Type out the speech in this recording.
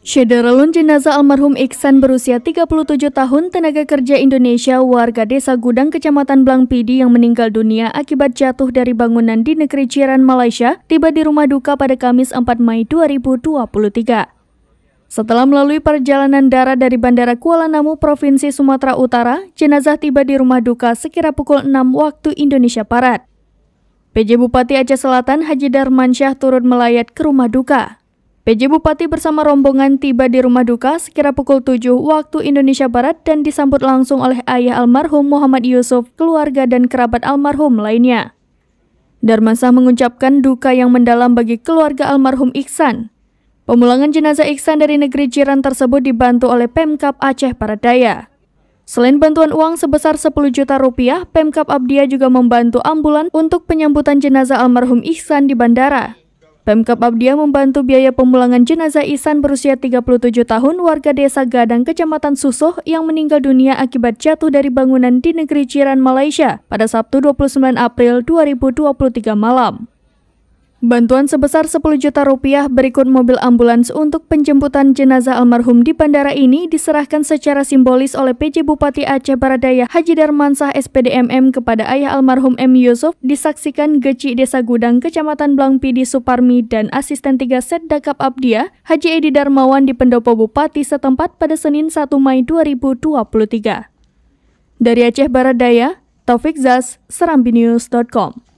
Syederalun jenazah almarhum Iksan berusia 37 tahun tenaga kerja Indonesia warga desa Gudang kecamatan Blangpidi yang meninggal dunia akibat jatuh dari bangunan di negeri Jiran Malaysia tiba di rumah duka pada Kamis 4 Mei 2023. Setelah melalui perjalanan darat dari Bandara Kuala Namu, Provinsi Sumatera Utara, jenazah tiba di rumah duka sekira pukul 6 waktu Indonesia Barat. PJ Bupati Aceh Selatan Haji Darman Syah turun melayat ke rumah duka. PJ Bupati bersama rombongan tiba di rumah duka sekira pukul 7 waktu Indonesia Barat dan disambut langsung oleh ayah almarhum Muhammad Yusuf, keluarga dan kerabat almarhum lainnya. Syah mengucapkan duka yang mendalam bagi keluarga almarhum Iksan. Pemulangan jenazah Iksan dari negeri jiran tersebut dibantu oleh Pemkap Aceh Barat Daya. Selain bantuan uang sebesar 10 juta rupiah, Pemkap Abdia juga membantu ambulan untuk penyambutan jenazah almarhum Ihsan di bandara. Pemkap Abdia membantu biaya pemulangan jenazah Ihsan berusia 37 tahun warga desa Gadang, Kecamatan Susoh yang meninggal dunia akibat jatuh dari bangunan di negeri Ciran, Malaysia pada Sabtu 29 April 2023 malam. Bantuan sebesar 10 juta rupiah berikut mobil ambulans untuk penjemputan jenazah almarhum di bandara ini diserahkan secara simbolis oleh PJ Bupati Aceh Baradaya Haji Darmansah SPDMM kepada ayah almarhum M. Yusuf disaksikan Geci Desa Gudang Kecamatan Blangpidi Suparmi dan asisten 3 Set Dakap Abdia Haji Edi Darmawan di Pendopo Bupati setempat pada Senin 1 Mei 2023. Dari Aceh Barat Taufik Zas, SerambiNews.com